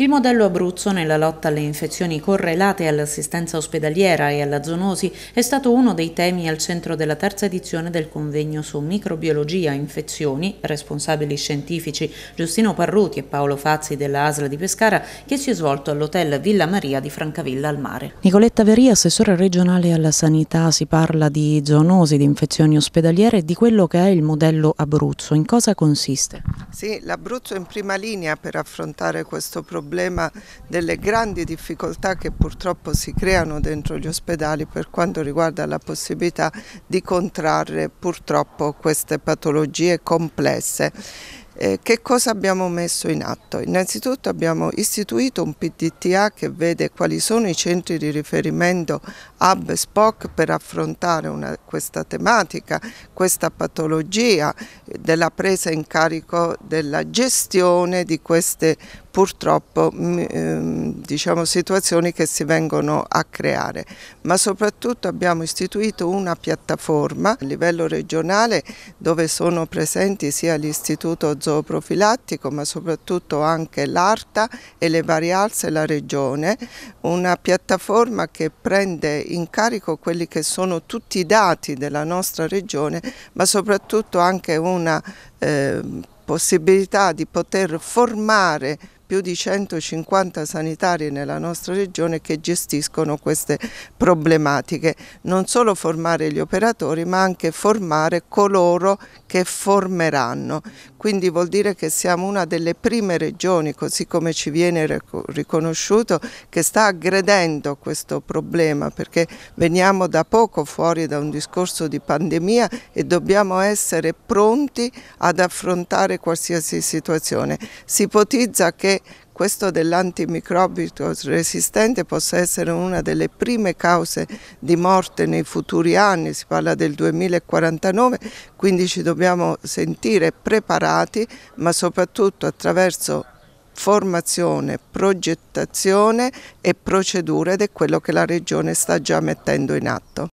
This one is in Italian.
Il modello Abruzzo nella lotta alle infezioni correlate all'assistenza ospedaliera e alla zoonosi è stato uno dei temi al centro della terza edizione del convegno su microbiologia e infezioni, responsabili scientifici Giustino Parruti e Paolo Fazzi della Asla di Pescara, che si è svolto all'hotel Villa Maria di Francavilla al Mare. Nicoletta Veria, assessore regionale alla sanità, si parla di zoonosi, di infezioni ospedaliere e di quello che è il modello Abruzzo. In cosa consiste? Sì, l'Abruzzo è in prima linea per affrontare questo problema problema delle grandi difficoltà che purtroppo si creano dentro gli ospedali per quanto riguarda la possibilità di contrarre purtroppo queste patologie complesse. Eh, che cosa abbiamo messo in atto? Innanzitutto abbiamo istituito un PDTA che vede quali sono i centri di riferimento hub SPOC per affrontare una, questa tematica, questa patologia della presa in carico della gestione di queste purtroppo mm, ehm, diciamo, situazioni che si vengono a creare, ma soprattutto abbiamo istituito una piattaforma a livello regionale dove sono presenti sia l'istituto zooprofilattico ma soprattutto anche l'ARTA e le varie alze la regione, una piattaforma che prende in carico quelli che sono tutti i dati della nostra regione ma soprattutto anche una eh, possibilità di poter formare più di 150 sanitari nella nostra regione che gestiscono queste problematiche. Non solo formare gli operatori ma anche formare coloro che formeranno. Quindi vuol dire che siamo una delle prime regioni, così come ci viene riconosciuto, che sta aggredendo questo problema perché veniamo da poco fuori da un discorso di pandemia e dobbiamo essere pronti ad affrontare qualsiasi situazione. Si ipotizza che questo dell'antimicrobico resistente possa essere una delle prime cause di morte nei futuri anni, si parla del 2049, quindi ci dobbiamo sentire preparati, ma soprattutto attraverso formazione, progettazione e procedure ed è quello che la Regione sta già mettendo in atto.